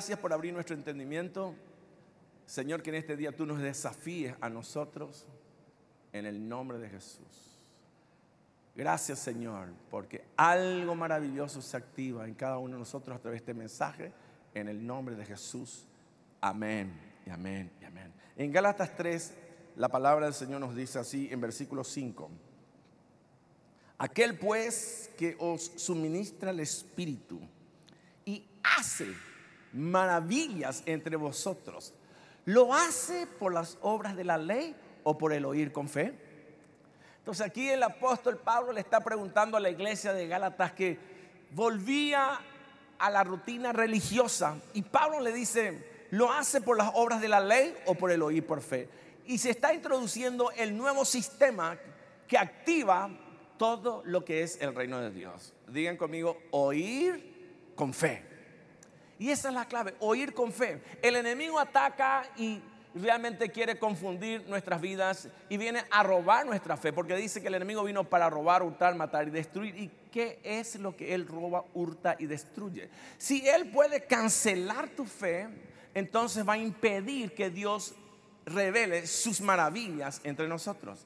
gracias por abrir nuestro entendimiento. Señor, que en este día tú nos desafíes a nosotros en el nombre de Jesús. Gracias Señor, porque algo maravilloso se activa en cada uno de nosotros a través de este mensaje, en el nombre de Jesús. Amén, y amén, y amén. En Galatas 3, la palabra del Señor nos dice así en versículo 5. Aquel pues que os suministra el Espíritu y hace maravillas entre vosotros. ¿Lo hace por las obras de la ley o por el oír con fe? Entonces aquí el apóstol Pablo le está preguntando a la iglesia de Gálatas que volvía a la rutina religiosa y Pablo le dice, ¿lo hace por las obras de la ley o por el oír por fe? Y se está introduciendo el nuevo sistema que activa todo lo que es el reino de Dios. Digan conmigo, oír con fe. Y esa es la clave, oír con fe. El enemigo ataca y realmente quiere confundir nuestras vidas y viene a robar nuestra fe, porque dice que el enemigo vino para robar, hurtar, matar y destruir. ¿Y qué es lo que él roba, hurta y destruye? Si él puede cancelar tu fe, entonces va a impedir que Dios revele sus maravillas entre nosotros,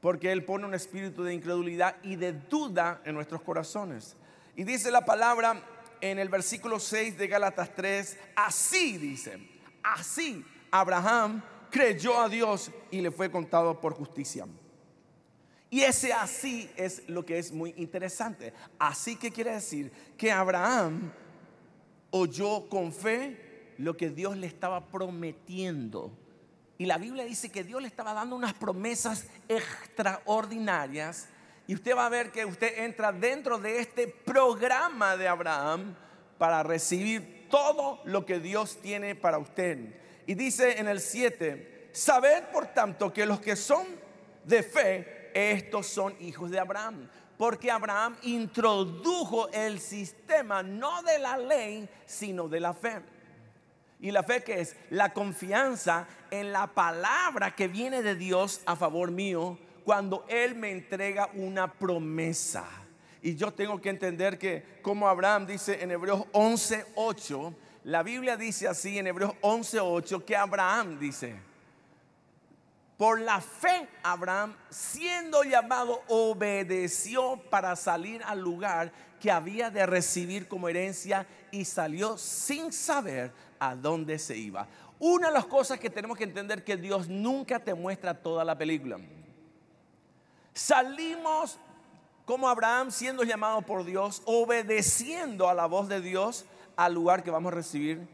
porque él pone un espíritu de incredulidad y de duda en nuestros corazones. Y dice la palabra en el versículo 6 de Gálatas 3, así dice, así Abraham creyó a Dios y le fue contado por justicia. Y ese así es lo que es muy interesante. Así que quiere decir que Abraham oyó con fe lo que Dios le estaba prometiendo. Y la Biblia dice que Dios le estaba dando unas promesas extraordinarias y usted va a ver que usted entra dentro de este programa de Abraham para recibir todo lo que Dios tiene para usted. Y dice en el 7, sabed por tanto que los que son de fe, estos son hijos de Abraham. Porque Abraham introdujo el sistema no de la ley, sino de la fe. ¿Y la fe que es? La confianza en la palabra que viene de Dios a favor mío cuando Él me entrega una promesa. Y yo tengo que entender que, como Abraham dice en Hebreos 11:8, la Biblia dice así en Hebreos 11:8 que Abraham dice, por la fe Abraham, siendo llamado, obedeció para salir al lugar que había de recibir como herencia y salió sin saber a dónde se iba. Una de las cosas que tenemos que entender que Dios nunca te muestra toda la película. Salimos como Abraham siendo llamado por Dios, obedeciendo a la voz de Dios al lugar que vamos a recibir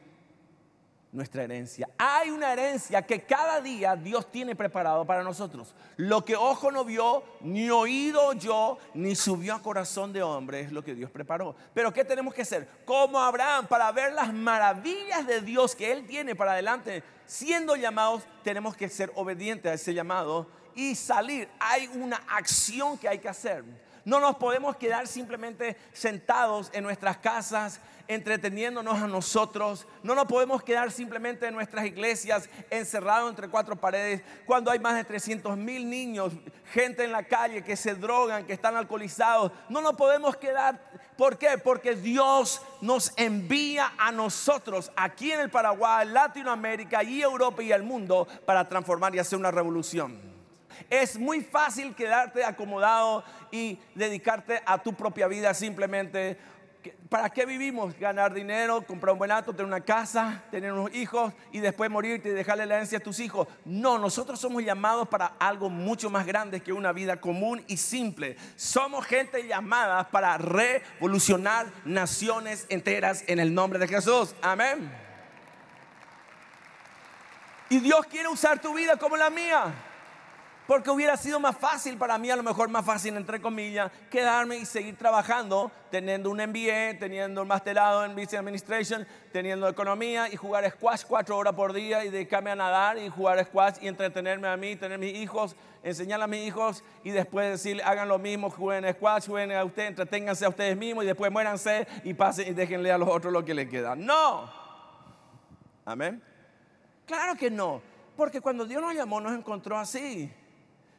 nuestra herencia. Hay una herencia que cada día Dios tiene preparado para nosotros. Lo que ojo no vio, ni oído yo, ni subió a corazón de hombre es lo que Dios preparó. Pero ¿qué tenemos que hacer? Como Abraham, para ver las maravillas de Dios que Él tiene para adelante, siendo llamados, tenemos que ser obedientes a ese llamado y salir. Hay una acción que hay que hacer. No nos podemos quedar simplemente sentados en nuestras casas entreteniéndonos a nosotros. No nos podemos quedar simplemente en nuestras iglesias encerrados entre cuatro paredes cuando hay más de 300 mil niños, gente en la calle que se drogan, que están alcoholizados. No nos podemos quedar. ¿Por qué? Porque Dios nos envía a nosotros aquí en el Paraguay, Latinoamérica y Europa y el mundo para transformar y hacer una revolución. Es muy fácil quedarte acomodado y dedicarte a tu propia vida simplemente. ¿Para qué vivimos? Ganar dinero, comprar un buen auto, tener una casa, tener unos hijos y después morirte y dejarle la herencia a tus hijos. No, nosotros somos llamados para algo mucho más grande que una vida común y simple. Somos gente llamada para revolucionar naciones enteras en el nombre de Jesús. Amén. Y Dios quiere usar tu vida como la mía. Porque hubiera sido más fácil para mí, a lo mejor más fácil, entre comillas, quedarme y seguir trabajando, teniendo un MBA, teniendo un masterado en Business Administration, teniendo economía y jugar squash cuatro horas por día y dedicarme a nadar y jugar squash y entretenerme a mí, tener mis hijos, enseñar a mis hijos y después decir, hagan lo mismo, jueguen squash, jueguen a ustedes, entreténganse a ustedes mismos y después muéranse y pasen y déjenle a los otros lo que les queda. No. Amén. Claro que no. Porque cuando Dios nos llamó, nos encontró así.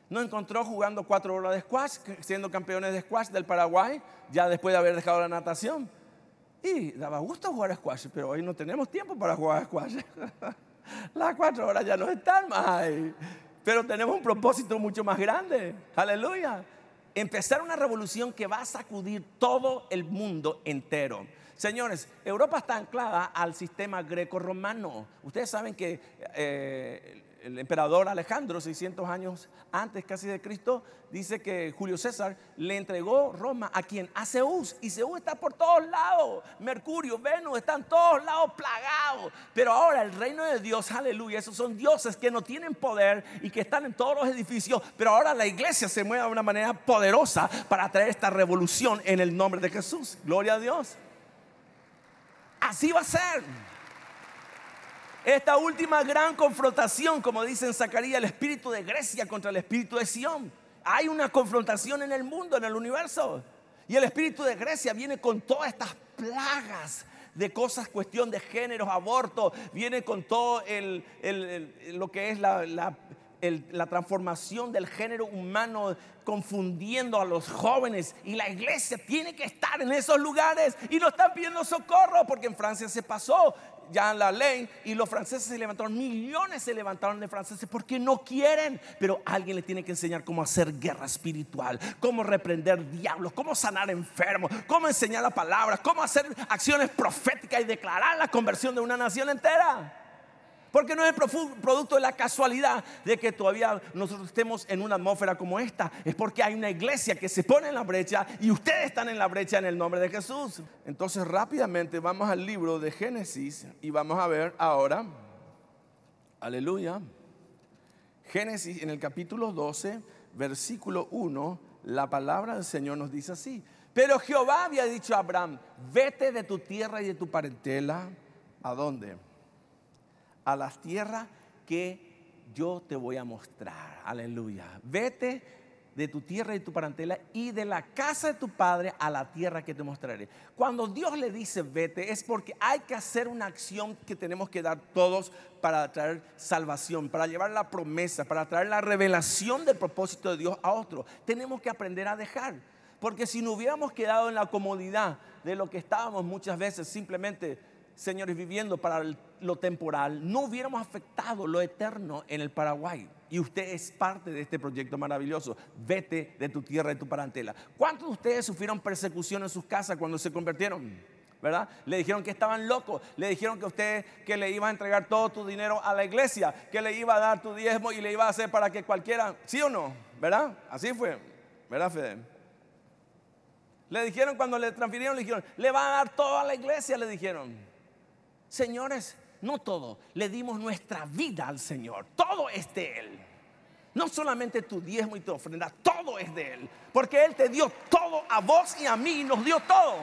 No encontró jugando cuatro horas de squash, siendo campeones de squash del Paraguay, ya después de haber dejado la natación. Y daba gusto jugar squash, pero hoy no tenemos tiempo para jugar squash. Las cuatro horas ya no están más Pero tenemos un propósito mucho más grande. Aleluya. Empezar una revolución que va a sacudir todo el mundo entero. Señores, Europa está anclada al sistema greco-romano. Ustedes saben que eh, el emperador Alejandro, 600 años antes casi de Cristo, dice que Julio César le entregó Roma a quien? A Zeus. Y Zeus está por todos lados. Mercurio, Venus, están todos lados plagados. Pero ahora el reino de Dios, aleluya, esos son dioses que no tienen poder y que están en todos los edificios. Pero ahora la iglesia se mueve de una manera poderosa para traer esta revolución en el nombre de Jesús. Gloria a Dios. Así va a ser. Esta última gran confrontación, como dice Zacarías, el espíritu de Grecia contra el espíritu de Sión. Hay una confrontación en el mundo, en el universo. Y el espíritu de Grecia viene con todas estas plagas de cosas, cuestión de géneros, aborto, viene con todo el, lo que es la, transformación del género humano confundiendo a los jóvenes y la iglesia tiene que estar en esos lugares y no están pidiendo socorro porque en Francia se pasó ya en la ley y los franceses se levantaron, millones se levantaron de franceses porque no quieren, pero alguien le tiene que enseñar cómo hacer guerra espiritual, cómo reprender diablos, cómo sanar enfermos, cómo enseñar la palabra, cómo hacer acciones proféticas y declarar la conversión de una nación entera. Porque no es producto de la casualidad de que todavía nosotros estemos en una atmósfera como esta. Es porque hay una iglesia que se pone en la brecha y ustedes están en la brecha en el nombre de Jesús. Entonces rápidamente vamos al libro de Génesis y vamos a ver ahora, aleluya, Génesis en el capítulo 12, versículo 1, la palabra del Señor nos dice así. Pero Jehová había dicho a Abraham, vete de tu tierra y de tu parentela. ¿A dónde? a la tierra que yo te voy a mostrar. Aleluya. Vete de tu tierra y tu parentela y de la casa de tu padre a la tierra que te mostraré. Cuando Dios le dice vete es porque hay que hacer una acción que tenemos que dar todos para traer salvación, para llevar la promesa, para traer la revelación del propósito de Dios a otro. Tenemos que aprender a dejar, porque si no hubiéramos quedado en la comodidad de lo que estábamos muchas veces, simplemente señores, viviendo para lo temporal, no hubiéramos afectado lo eterno en el Paraguay. Y usted es parte de este proyecto maravilloso. Vete de tu tierra, y tu parentela. ¿Cuántos de ustedes sufrieron persecución en sus casas cuando se convirtieron? ¿verdad? Le dijeron que estaban locos, le dijeron que usted que le iba a entregar todo tu dinero a la iglesia, que le iba a dar tu diezmo y le iba a hacer para que cualquiera, ¿sí o no? ¿Verdad? Así fue, ¿verdad, Fede? Le dijeron cuando le transfirieron, le dijeron, le va a dar todo a la iglesia, le dijeron. Señores, no todo, le dimos nuestra vida al Señor. Todo es de Él. No solamente tu diezmo y tu ofrenda, todo es de Él. Porque Él te dio todo a vos y a mí, nos dio todo.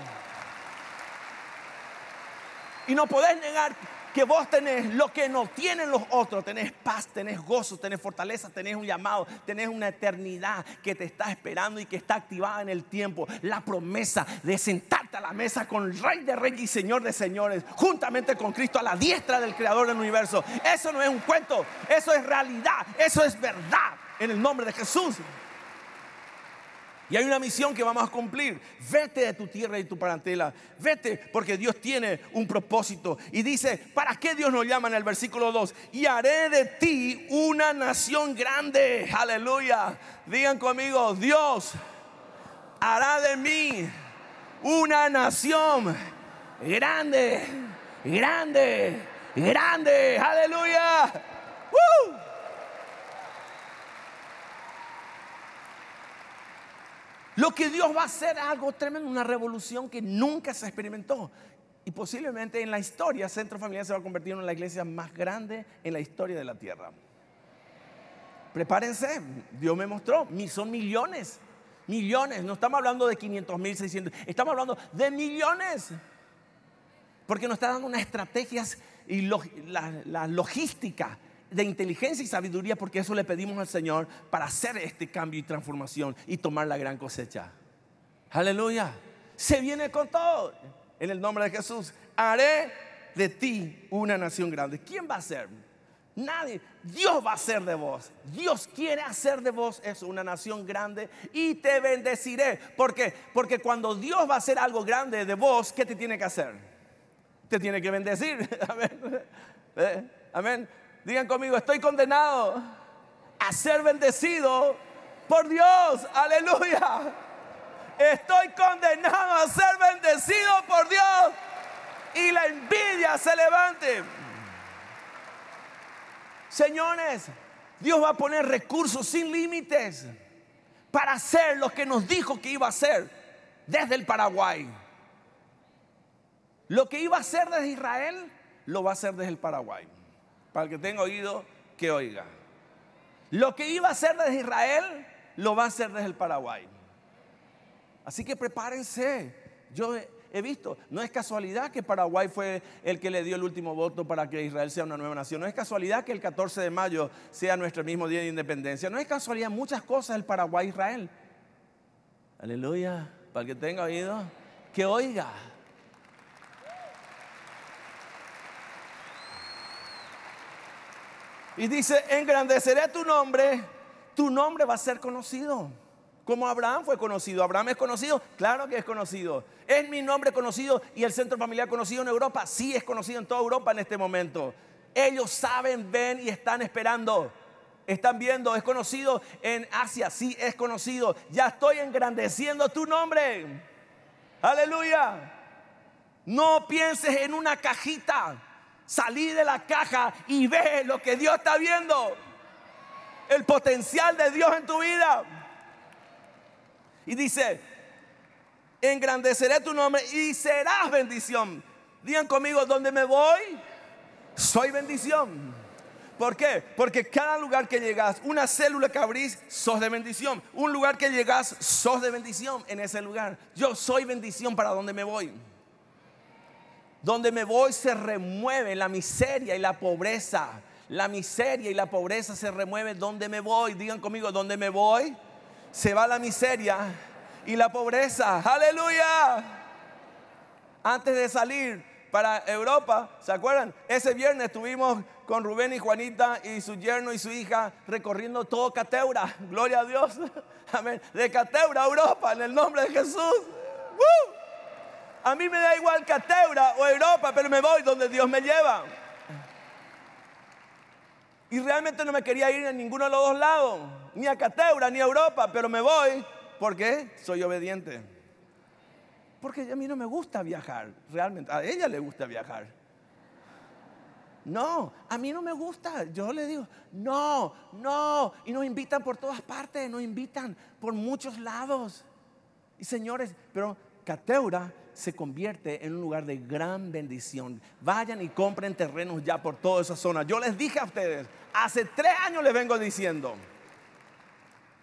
Y no podés negar que vos tenés lo que no tienen los otros. Tenés paz, tenés gozo, tenés fortaleza, tenés un llamado, tenés una eternidad que te está esperando y que está activada en el tiempo. La promesa de sentarte a la mesa con el Rey de Reyes y Señor de Señores, juntamente con Cristo a la diestra del Creador del universo. Eso no es un cuento, eso es realidad, eso es verdad. En el nombre de Jesús. Y hay una misión que vamos a cumplir. Vete de tu tierra y tu parentela. Vete porque Dios tiene un propósito. Y dice, ¿para qué Dios nos llama en el versículo 2? Y haré de ti una nación grande. Aleluya. Digan conmigo, Dios hará de mí una nación grande. Grande. Grande. Aleluya. Lo que Dios va a hacer es algo tremendo, una revolución que nunca se experimentó. Y posiblemente en la historia, Centro Familiar se va a convertir en la iglesia más grande en la historia de la tierra. Prepárense, Dios me mostró, son millones, millones, no estamos hablando de 500 mil, 600, estamos hablando de millones. Porque nos está dando unas estrategias y la logística de inteligencia y sabiduría porque eso le pedimos al Señor para hacer este cambio y transformación y tomar la gran cosecha. Aleluya. Se viene con todo. En el nombre de Jesús, haré de ti una nación grande. ¿Quién va a ser? Nadie. Dios va a ser de vos. Dios quiere hacer de vos eso, una nación grande. Y te bendeciré. ¿Por qué? Porque cuando Dios va a hacer algo grande de vos, ¿qué te tiene que hacer? Te tiene que bendecir. Amén. ¿Eh? Amén. Digan conmigo, estoy condenado a ser bendecido por Dios. Aleluya. Estoy condenado a ser bendecido por Dios. Y la envidia se levante. Señores, Dios va a poner recursos sin límites para hacer lo que nos dijo que iba a hacer desde el Paraguay. Lo que iba a hacer desde Israel, lo va a hacer desde el Paraguay. Para el que tenga oído, que oiga. Lo que iba a hacer desde Israel, lo va a hacer desde el Paraguay. Así que prepárense. Yo he visto, no es casualidad que Paraguay fue el que le dio el último voto para que Israel sea una nueva nación. No es casualidad que el 14 de mayo sea nuestro mismo día de independencia. No es casualidad muchas cosas el Paraguay-Israel. Aleluya. Para el que tenga oído, que oiga. Y dice, engrandeceré tu nombre, tu nombre va a ser conocido. Como Abraham fue conocido. Abraham es conocido, claro que es conocido. ¿Es mi nombre conocido y el centro familiar conocido en Europa? Sí, es conocido en toda Europa en este momento. Ellos saben, ven y están esperando. Están viendo, es conocido en Asia, sí, es conocido. Ya estoy engrandeciendo tu nombre. Aleluya. No pienses en una cajita salí de la caja y ve lo que Dios está viendo. El potencial de Dios en tu vida. Y dice, engrandeceré tu nombre y serás bendición. Digan conmigo, ¿dónde me voy? Soy bendición. ¿Por qué? Porque cada lugar que llegas, una célula que abrís, sos de bendición. Un lugar que llegas, sos de bendición en ese lugar. Yo soy bendición para donde me voy. Donde me voy se remueve la miseria y la pobreza. La miseria y la pobreza se remueve donde me voy. Digan conmigo, donde me voy se va la miseria y la pobreza. Aleluya. Antes de salir para Europa, ¿se acuerdan? Ese viernes estuvimos con Rubén y Juanita y su yerno y su hija recorriendo todo Cateura. Gloria a Dios. Amén. De Cateura a Europa, en el nombre de Jesús. A mí me da igual Cateura o Europa, pero me voy donde Dios me lleva. Y realmente no me quería ir a ninguno de los dos lados, ni a Cateura ni a Europa, pero me voy porque soy obediente. Porque a mí no me gusta viajar, realmente. A ella le gusta viajar. No, a mí no me gusta. Yo le digo, no, no. Y nos invitan por todas partes, nos invitan por muchos lados. Y señores, pero Cateura se convierte en un lugar de gran bendición. Vayan y compren terrenos ya por toda esa zona. Yo les dije a ustedes, hace tres años les vengo diciendo,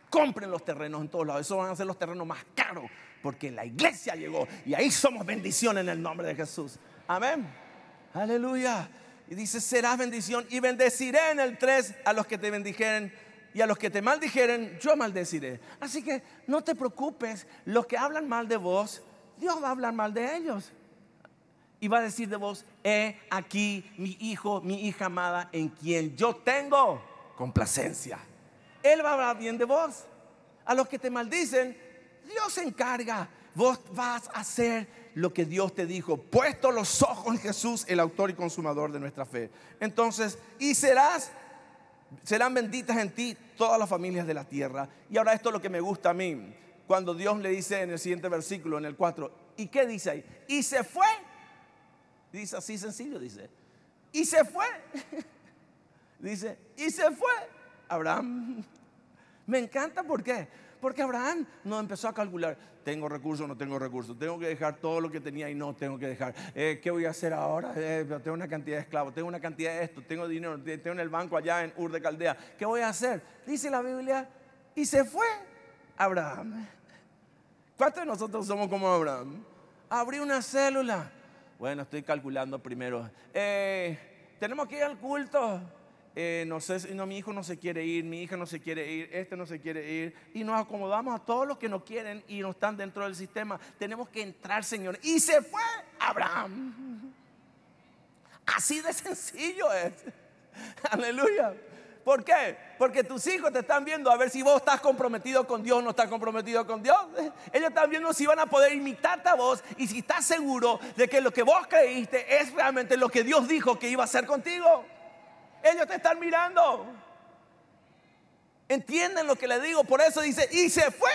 compren los terrenos en todos lados. Esos van a ser los terrenos más caros porque la iglesia llegó y ahí somos bendición en el nombre de Jesús. Amén. Aleluya. Y dice, serás bendición y bendeciré en el tres a los que te bendijeren y a los que te maldijeren, yo maldeciré. Así que no te preocupes, los que hablan mal de vos, Dios va a hablar mal de ellos. Y va a decir de vos, he aquí mi hijo, mi hija amada, en quien yo tengo complacencia. Él va a hablar bien de vos. A los que te maldicen, Dios se encarga. Vos vas a hacer lo que Dios te dijo, puesto los ojos en Jesús, el autor y consumador de nuestra fe. Entonces, y serás, serán benditas en ti todas las familias de la tierra. Y ahora esto es lo que me gusta a mí cuando Dios le dice en el siguiente versículo, en el 4, ¿y qué dice ahí? Y se fue. Dice así sencillo, dice. Y se fue. dice, y se fue. Abraham. Me encanta, ¿por qué? Porque Abraham no empezó a calcular, tengo recursos, no tengo recursos, tengo que dejar todo lo que tenía y no tengo que dejar. Eh, ¿Qué voy a hacer ahora? Eh, tengo una cantidad de esclavos, tengo una cantidad de esto, tengo dinero, tengo en el banco allá en Ur de Caldea. ¿Qué voy a hacer? Dice la Biblia, y se fue Abraham. ¿Cuántos de nosotros somos como Abraham? Abrí una célula. Bueno, estoy calculando primero. Eh, tenemos que ir al culto. Eh, no sé no, mi hijo no se quiere ir, mi hija no se quiere ir, este no se quiere ir. Y nos acomodamos a todos los que no quieren y no están dentro del sistema. Tenemos que entrar, Señor. Y se fue Abraham. Así de sencillo es. Aleluya. ¿Por qué? Porque tus hijos te están viendo a ver si vos estás comprometido con Dios o no estás comprometido con Dios. Ellos están viendo si van a poder imitarte a vos y si estás seguro de que lo que vos creíste es realmente lo que Dios dijo que iba a hacer contigo. Ellos te están mirando. ¿Entienden lo que le digo? Por eso dice, y se fue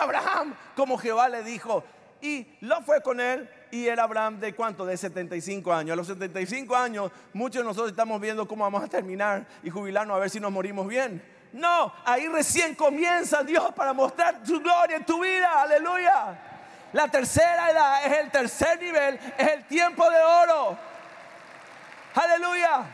Abraham como Jehová le dijo. Y lo fue con él y era Abraham de cuánto? De 75 años. A los 75 años, muchos de nosotros estamos viendo cómo vamos a terminar y jubilarnos a ver si nos morimos bien. No, ahí recién comienza Dios para mostrar su gloria en tu vida. Aleluya. La tercera edad es el tercer nivel, es el tiempo de oro. Aleluya.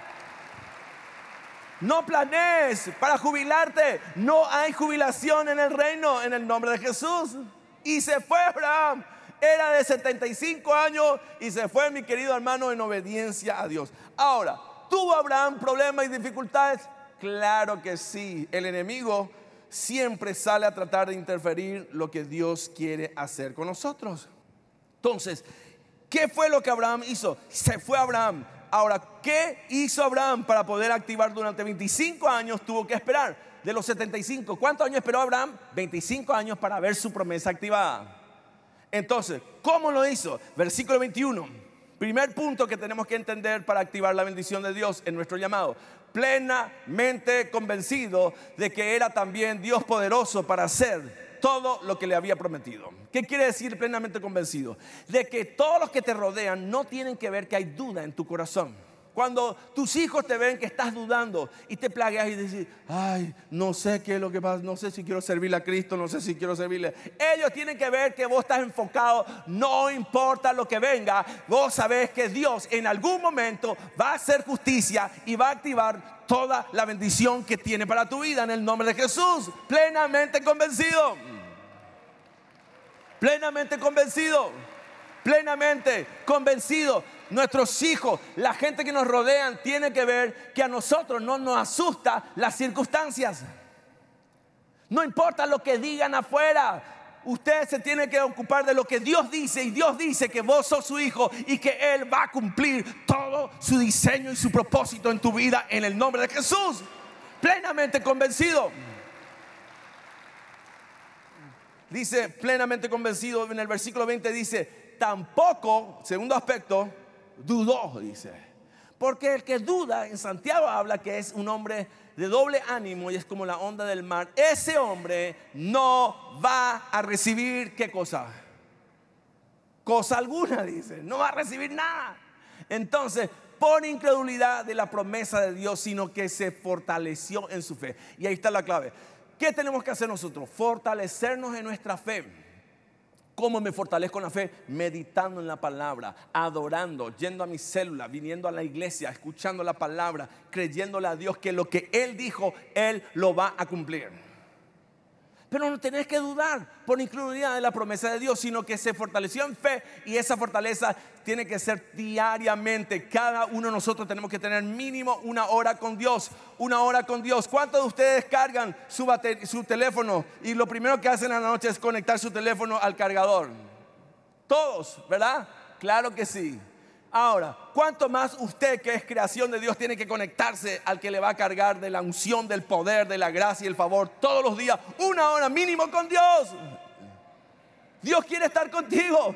No planees para jubilarte. No hay jubilación en el reino en el nombre de Jesús. Y se fue Abraham era de 75 años y se fue, mi querido hermano, en obediencia a Dios. Ahora, ¿tuvo Abraham problemas y dificultades? Claro que sí. El enemigo siempre sale a tratar de interferir lo que Dios quiere hacer con nosotros. Entonces, ¿qué fue lo que Abraham hizo? Se fue Abraham. Ahora, ¿qué hizo Abraham para poder activar durante 25 años? Tuvo que esperar de los 75. ¿Cuántos años esperó Abraham? 25 años para ver su promesa activada. Entonces, ¿cómo lo hizo? Versículo 21. Primer punto que tenemos que entender para activar la bendición de Dios en nuestro llamado. Plenamente convencido de que era también Dios poderoso para hacer todo lo que le había prometido. ¿Qué quiere decir plenamente convencido? De que todos los que te rodean no tienen que ver que hay duda en tu corazón cuando tus hijos te ven que estás dudando y te plagueas y dices, ay, no sé qué es lo que pasa, no sé si quiero servir a Cristo, no sé si quiero servirle. Ellos tienen que ver que vos estás enfocado, no importa lo que venga, vos sabés que Dios en algún momento va a hacer justicia y va a activar toda la bendición que tiene para tu vida en el nombre de Jesús, plenamente convencido. Plenamente convencido. Plenamente convencido nuestros hijos, la gente que nos rodean, tiene que ver que a nosotros no nos asusta las circunstancias. No importa lo que digan afuera, usted se tiene que ocupar de lo que Dios dice y Dios dice que vos sos su hijo y que Él va a cumplir todo su diseño y su propósito en tu vida en el nombre de Jesús. Plenamente convencido. Dice, plenamente convencido en el versículo 20 dice, tampoco, segundo aspecto, dudó, dice. Porque el que duda, en Santiago habla que es un hombre de doble ánimo y es como la onda del mar. Ese hombre no va a recibir qué cosa. Cosa alguna, dice. No va a recibir nada. Entonces, por incredulidad de la promesa de Dios, sino que se fortaleció en su fe. Y ahí está la clave. ¿Qué tenemos que hacer nosotros? Fortalecernos en nuestra fe. ¿Cómo me fortalezco en la fe? Meditando en la palabra, adorando, yendo a mi célula, viniendo a la iglesia, escuchando la palabra, creyéndole a Dios que lo que Él dijo, Él lo va a cumplir pero no tenés que dudar por incredulidad de la promesa de Dios, sino que se fortaleció en fe y esa fortaleza tiene que ser diariamente. Cada uno de nosotros tenemos que tener mínimo una hora con Dios. Una hora con Dios. ¿Cuántos de ustedes cargan su, su teléfono y lo primero que hacen en la noche es conectar su teléfono al cargador? Todos, ¿verdad? Claro que sí. Ahora, ¿cuánto más usted que es creación de Dios tiene que conectarse al que le va a cargar de la unción, del poder, de la gracia y el favor todos los días? Una hora mínimo con Dios. Dios quiere estar contigo.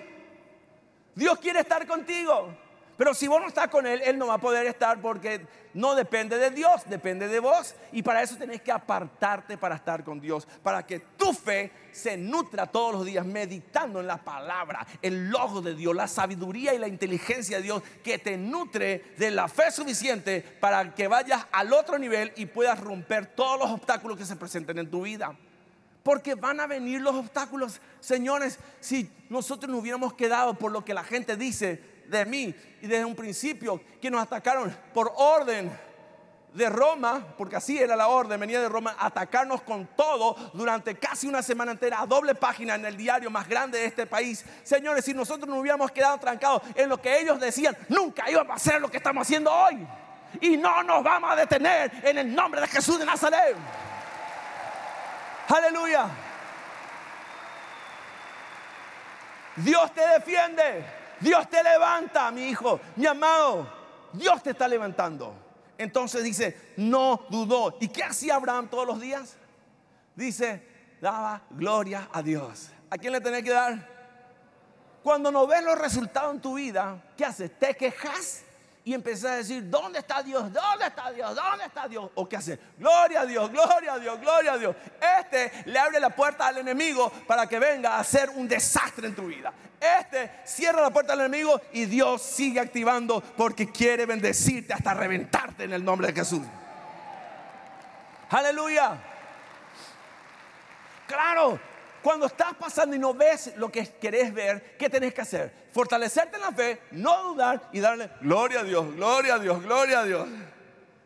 Dios quiere estar contigo. Pero si vos no estás con Él, Él no va a poder estar porque no depende de Dios, depende de vos. Y para eso tenés que apartarte para estar con Dios, para que tu fe se nutra todos los días meditando en la palabra, el logo de Dios, la sabiduría y la inteligencia de Dios, que te nutre de la fe suficiente para que vayas al otro nivel y puedas romper todos los obstáculos que se presenten en tu vida porque van a venir los obstáculos. Señores, si nosotros no hubiéramos quedado por lo que la gente dice de mí y desde un principio que nos atacaron por orden de Roma, porque así era la orden, venía de Roma, atacarnos con todo durante casi una semana entera, a doble página en el diario más grande de este país. Señores, si nosotros nos hubiéramos quedado trancados en lo que ellos decían, nunca iba a hacer lo que estamos haciendo hoy. Y no nos vamos a detener en el nombre de Jesús de Nazaret. Aleluya. Dios te defiende. Dios te levanta, mi hijo, mi amado. Dios te está levantando. Entonces dice, no dudó. ¿Y qué hacía Abraham todos los días? Dice, daba gloria a Dios. ¿A quién le tenés que dar? Cuando no ves los resultados en tu vida, ¿qué haces? ¿Te quejas? y empezar a decir, ¿dónde está Dios? ¿Dónde está Dios? ¿Dónde está Dios? ¿O qué hacer? Gloria a Dios, gloria a Dios, gloria a Dios. Este le abre la puerta al enemigo para que venga a hacer un desastre en tu vida. Este cierra la puerta al enemigo y Dios sigue activando porque quiere bendecirte hasta reventarte en el nombre de Jesús. Aleluya. Claro, cuando estás pasando y no ves lo que querés ver, ¿qué tenés que hacer? Fortalecerte en la fe, no dudar y darle gloria a Dios, gloria a Dios, gloria a Dios.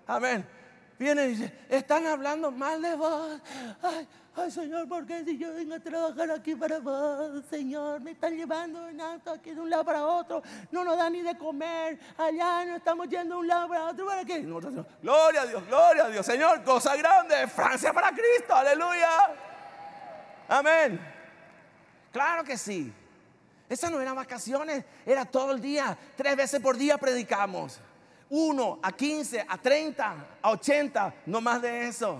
Amén. viene y dice están hablando mal de vos. Ay, ay, Señor, ¿por qué si yo vengo a trabajar aquí para vos? Señor, me están llevando en alto aquí de un lado para otro. No nos dan ni de comer. Allá no estamos yendo de un lado para otro. ¿Para qué? Gloria a Dios, gloria a Dios. Señor, cosa grande. Francia para Cristo, aleluya. Amén. Claro que sí. Esa no eran vacaciones, era todo el día. Tres veces por día predicamos. Uno a 15, a 30, a 80, no más de eso.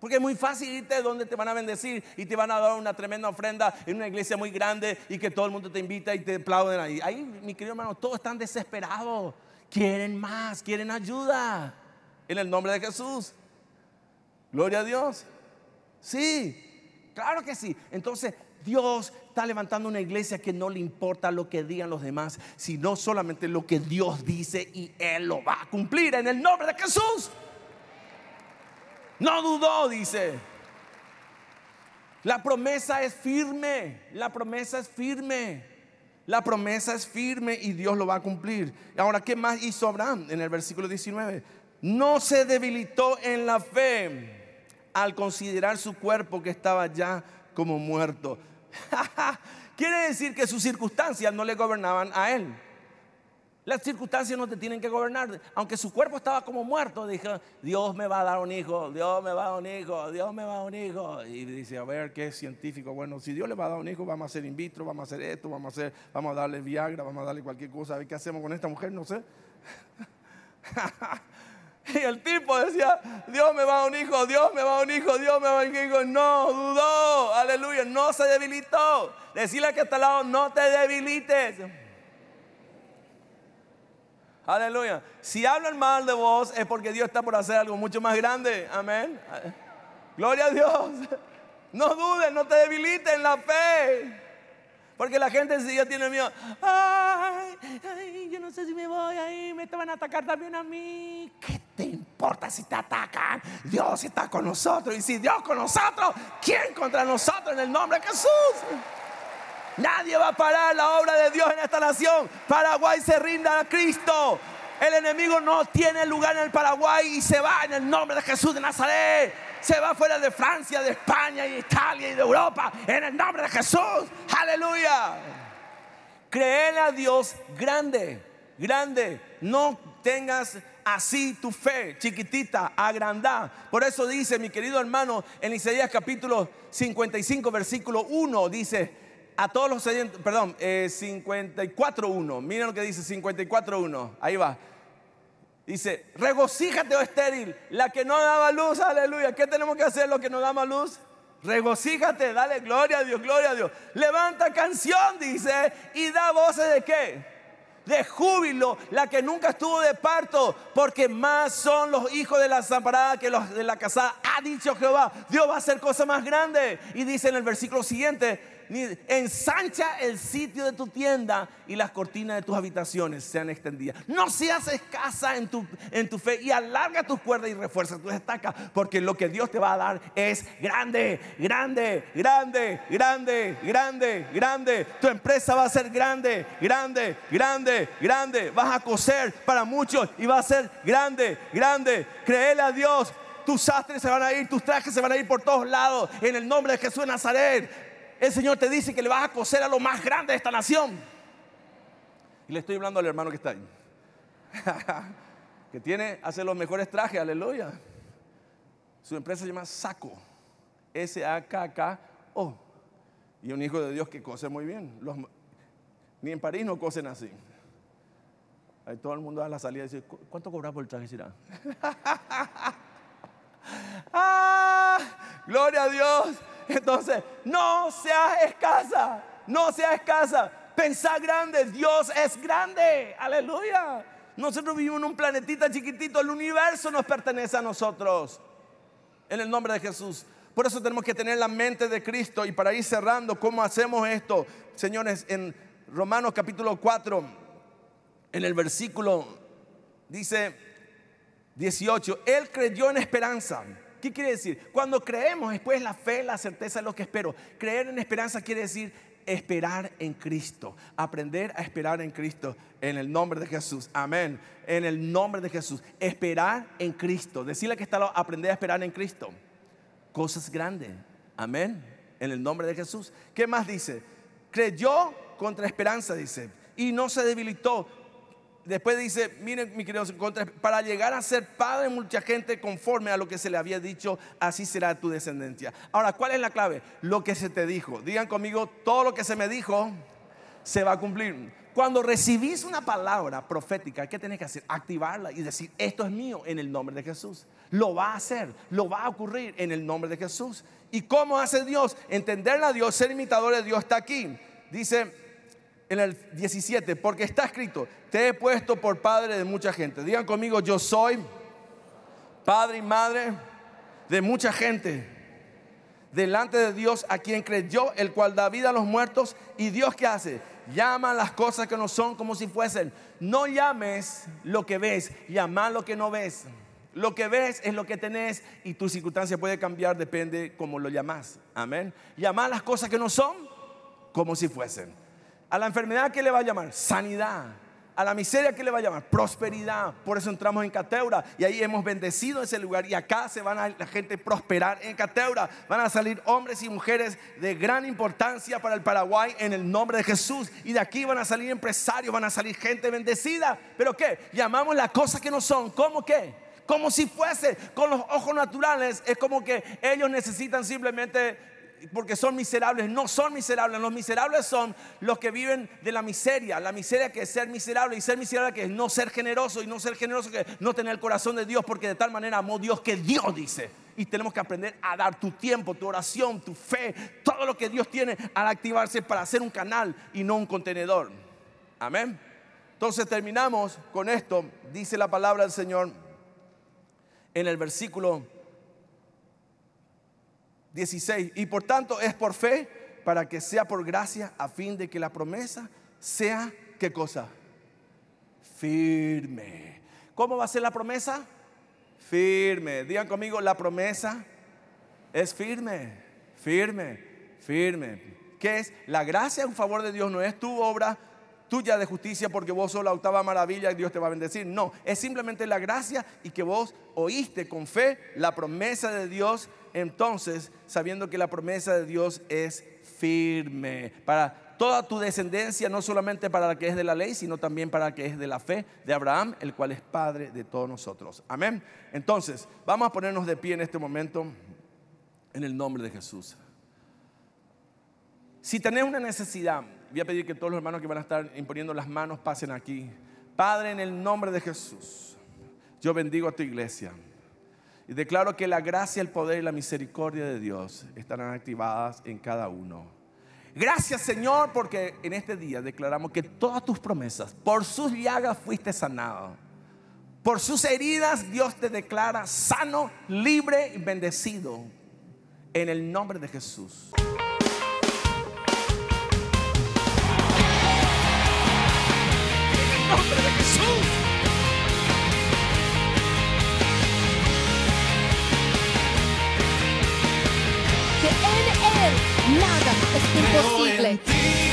Porque es muy fácil irte donde te van a bendecir y te van a dar una tremenda ofrenda en una iglesia muy grande y que todo el mundo te invita y te aplauden ahí. Ahí, mi querido hermano, todos están desesperados. Quieren más, quieren ayuda. En el nombre de Jesús. Gloria a Dios. Sí, Claro que sí. Entonces, Dios está levantando una iglesia que no le importa lo que digan los demás, sino solamente lo que Dios dice y Él lo va a cumplir en el nombre de Jesús. No dudó, dice. La promesa es firme, la promesa es firme. La promesa es firme y Dios lo va a cumplir. Ahora, ¿qué más hizo Abraham en el versículo 19? No se debilitó en la fe al considerar su cuerpo que estaba ya como muerto. Quiere decir que sus circunstancias no le gobernaban a él. Las circunstancias no te tienen que gobernar. Aunque su cuerpo estaba como muerto, dijo, Dios me va a dar un hijo, Dios me va a dar un hijo, Dios me va a dar un hijo. Y dice, a ver, ¿qué científico? Bueno, si Dios le va a dar un hijo, vamos a hacer in vitro, vamos a hacer esto, vamos a hacer, vamos a darle Viagra, vamos a darle cualquier cosa. A ver, ¿qué hacemos con esta mujer? No sé. Y el tipo decía, Dios me va a un hijo, Dios me va a un hijo, Dios me va a un hijo. No dudó, aleluya, no se debilitó. Decirle que está al lado, no te debilites. Aleluya. Si hablan mal de vos es porque Dios está por hacer algo mucho más grande. Amén. Gloria a Dios. No dudes, no te debilites en la fe. Porque la gente si ya tiene miedo. Ay, yo no sé si me voy ahí, me te van a atacar también a mí. ¿Qué te importa si te atacan? Dios está con nosotros. Y si Dios con nosotros, ¿quién contra nosotros en el nombre de Jesús? Nadie va a parar la obra de Dios en esta nación. Paraguay se rinda a Cristo. El enemigo no tiene lugar en el Paraguay y se va en el nombre de Jesús de Nazaret. Se va fuera de Francia, de España y Italia y de Europa en el nombre de Jesús. Aleluya. Creer a Dios grande, grande. No tengas así tu fe chiquitita, agrandá. Por eso dice mi querido hermano en Isaías capítulo 55 versículo 1 dice, a todos los oyentes, perdón, 54.1, eh, miren lo que dice 54.1, ahí va. Dice, regocíjate, oh estéril, la que no daba luz, aleluya. ¿Qué tenemos que hacer los que no daba luz? Regocíjate, dale gloria a Dios, gloria a Dios. Levanta canción, dice, y da voces de qué? de júbilo, la que nunca estuvo de parto, porque más son los hijos de la desamparada que los de la casada, ha dicho Jehová. Dios va a hacer cosa más grande Y dice en el versículo siguiente, ensancha el sitio de tu tienda y las cortinas de tus habitaciones sean extendidas. No seas escasa en tu, en tu fe y alarga tus cuerdas y refuerza tus estacas, porque lo que Dios te va a dar es grande, grande, grande, grande, grande, grande. Tu empresa va a ser grande, grande, grande, grande. Vas a coser para muchos y va a ser grande, grande. Créele a Dios, tus sastres se van a ir, tus trajes se van a ir por todos lados. En el nombre de Jesús de Nazaret el Señor te dice que le vas a coser a lo más grande de esta nación. Y le estoy hablando al hermano que está ahí. que tiene, hace los mejores trajes, aleluya. Su empresa se llama Saco. S-A-K-K-O. Y un hijo de Dios que cose muy bien. ni en París no cosen así. Ahí todo el mundo a la salida y dice, ¿cuánto cobras por el traje, Sirán? ¡Ah! ¡Gloria a Dios! Entonces, no seas escasa, no seas escasa. Pensá grande, Dios es grande. Aleluya. Nosotros vivimos en un planetita chiquitito, el universo nos pertenece a nosotros. En el nombre de Jesús. Por eso tenemos que tener la mente de Cristo. Y para ir cerrando, ¿cómo hacemos esto? Señores, en Romanos capítulo 4, en el versículo, dice 18, Él creyó en esperanza ¿Qué quiere decir? Cuando creemos, después la fe, la certeza es lo que espero. Creer en esperanza quiere decir esperar en Cristo, aprender a esperar en Cristo, en el nombre de Jesús, amén, en el nombre de Jesús, esperar en Cristo, decirle que está, aprender a esperar en Cristo, cosas grandes, amén, en el nombre de Jesús. ¿Qué más dice? Creyó contra esperanza, dice, y no se debilitó, después dice, miren mi querido para llegar a ser padre mucha gente conforme a lo que se le había dicho, así será tu descendencia. Ahora, ¿cuál es la clave? Lo que se te dijo. Digan conmigo, todo lo que se me dijo se va a cumplir. Cuando recibís una palabra profética, ¿qué tienes que hacer? Activarla y decir, esto es mío en el nombre de Jesús. Lo va a hacer, lo va a ocurrir en el nombre de Jesús. ¿Y cómo hace Dios? Entenderla Dios, ser imitador de Dios está aquí. Dice en el 17, porque está escrito, te he puesto por padre de mucha gente. Digan conmigo, yo soy padre y madre de mucha gente. Delante de Dios a quien creyó, el cual da vida a los muertos. ¿Y Dios qué hace? Llama las cosas que no son como si fuesen. No llames lo que ves, llama lo que no ves. Lo que ves es lo que tenés y tu circunstancia puede cambiar, depende cómo lo llamas. Amén. Llama las cosas que no son como si fuesen. A la enfermedad que le va a llamar sanidad. A la miseria que le va a llamar prosperidad. Por eso entramos en Cateura y ahí hemos bendecido ese lugar y acá se van a la gente prosperar en Cateura. Van a salir hombres y mujeres de gran importancia para el Paraguay en el nombre de Jesús. Y de aquí van a salir empresarios, van a salir gente bendecida. ¿Pero qué? Llamamos las cosas que no son. ¿Cómo qué? como si fuese con los ojos naturales. Es como que ellos necesitan simplemente porque son miserables. No son miserables. Los miserables son los que viven de la miseria. La miseria que es ser miserable y ser miserable que es no ser generoso y no ser generoso que no tener el corazón de Dios porque de tal manera amó Dios que Dios dice. Y tenemos que aprender a dar tu tiempo, tu oración, tu fe, todo lo que Dios tiene al activarse para hacer un canal y no un contenedor. Amén. Entonces terminamos con esto. Dice la palabra del Señor en el versículo 16. Y por tanto es por fe para que sea por gracia a fin de que la promesa sea, ¿qué cosa? Firme. ¿Cómo va a ser la promesa? Firme. Digan conmigo, la promesa es firme, firme, firme. ¿Qué es? La gracia, un favor de Dios, no es tu obra tuya de justicia porque vos sos la octava maravilla y Dios te va a bendecir. No, es simplemente la gracia y que vos oíste con fe la promesa de Dios entonces sabiendo que la promesa de Dios es firme para toda tu descendencia, no solamente para la que es de la ley, sino también para la que es de la fe de Abraham, el cual es Padre de todos nosotros. Amén. Entonces, vamos a ponernos de pie en este momento en el nombre de Jesús. Si tenés una necesidad, voy a pedir que todos los hermanos que van a estar imponiendo las manos pasen aquí. Padre, en el nombre de Jesús, yo bendigo a tu iglesia. Y declaro que la gracia, el poder y la misericordia de Dios estarán activadas en cada uno. Gracias Señor porque en este día declaramos que todas tus promesas, por sus llagas fuiste sanado. Por sus heridas Dios te declara sano, libre y bendecido. En el nombre de Jesús. es imposible.